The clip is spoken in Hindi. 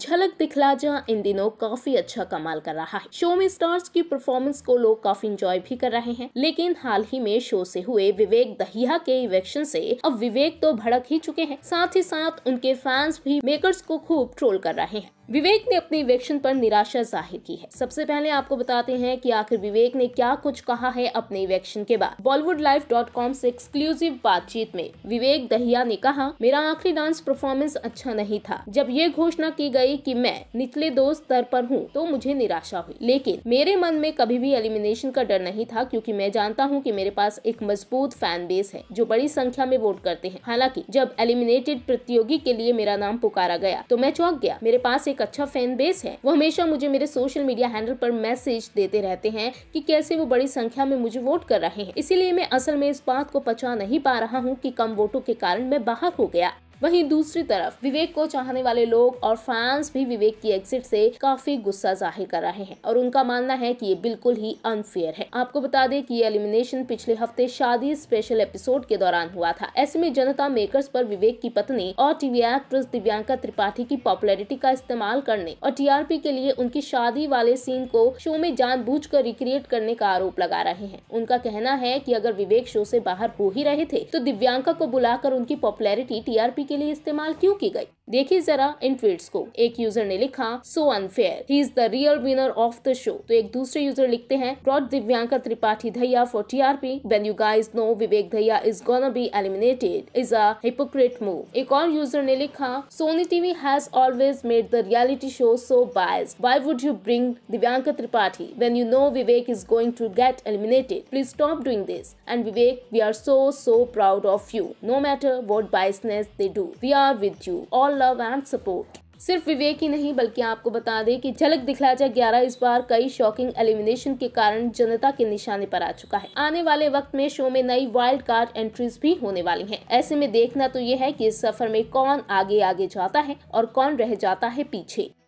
झलक दिखला जा इन दिनों काफी अच्छा कमाल कर रहा है शो में स्टार्स की परफॉर्मेंस को लोग काफी इंजॉय भी कर रहे हैं लेकिन हाल ही में शो से हुए विवेक दहिया के इवेक्शन से अब विवेक तो भड़क ही चुके हैं साथ ही साथ उनके फैंस भी मेकर्स को खूब ट्रोल कर रहे हैं विवेक ने अपने इवेक्शन पर निराशा जाहिर की है सबसे पहले आपको बताते हैं कि आखिर विवेक ने क्या कुछ कहा है अपने इवेक्शन के बाद बॉलीवुड लाइफ डॉट कॉम ऐसी एक्सक्लूसिव बातचीत में विवेक दहिया ने कहा मेरा आखिरी डांस परफॉर्मेंस अच्छा नहीं था जब ये घोषणा की गई कि मैं निचले दो स्तर पर हूँ तो मुझे निराशा हुई लेकिन मेरे मन में कभी भी एलिमिनेशन का डर नहीं था क्योंकि मैं जानता हूँ कि मेरे पास एक मजबूत फैन बेस है जो बड़ी संख्या में वोट करते हैं हालांकि जब एलिमिनेटेड प्रतियोगी के लिए मेरा नाम पुकारा गया तो मैं चौंक गया मेरे पास एक एक अच्छा फैन बेस है वो हमेशा मुझे मेरे सोशल मीडिया हैंडल पर मैसेज देते रहते हैं कि कैसे वो बड़ी संख्या में मुझे वोट कर रहे हैं इसीलिए मैं असल में इस बात को पचा नहीं पा रहा हूँ कि कम वोटों के कारण मैं बाहर हो गया वहीं दूसरी तरफ विवेक को चाहने वाले लोग और फैंस भी विवेक की एग्जिट से काफी गुस्सा जाहिर कर रहे हैं और उनका मानना है कि ये बिल्कुल ही अनफेयर है आपको बता दें कि ये एलिमिनेशन पिछले हफ्ते शादी स्पेशल एपिसोड के दौरान हुआ था ऐसे में जनता मेकर्स पर विवेक की पत्नी और टीवी एक्ट्रेस दिव्यांका त्रिपाठी की पॉपुलरिटी का इस्तेमाल करने और टीआरपी के लिए उनकी शादी वाले सीन को शो में जान रिक्रिएट करने का आरोप लगा रहे हैं उनका कहना है की अगर विवेक शो ऐसी बाहर हो ही रहे थे तो दिव्यांका को बुलाकर उनकी पॉपुलरिटी टीआरपी के लिए इस्तेमाल क्यों की गई देखिए जरा इन ट्वीट्स को एक यूजर ने लिखा so unfair he is the real winner of the show तो एक दूसरे यूजर लिखते हैं dot Divyanka Tripathi Dahiya for T R P when you guys know Vivek Dahiya is gonna be eliminated is a move एक और यूजर ने लिखा Sony TV has always made the reality show so bias why would you bring Divyanka Tripathi when you know Vivek is going to get eliminated please stop doing this and Vivek we are so so proud of you no matter what biasness they do we are with you all love and support सिर्फ विवेक ही नहीं बल्कि आपको बता दें कि झलक दिखला जाए ग्यारह इस बार कई शॉकिंग एलिमिनेशन के कारण जनता के निशाने पर आ चुका है आने वाले वक्त में शो में नई वाइल्ड कार्ड एंट्रीज भी होने वाली हैं। ऐसे में देखना तो ये है कि इस सफर में कौन आगे आगे जाता है और कौन रह जाता है पीछे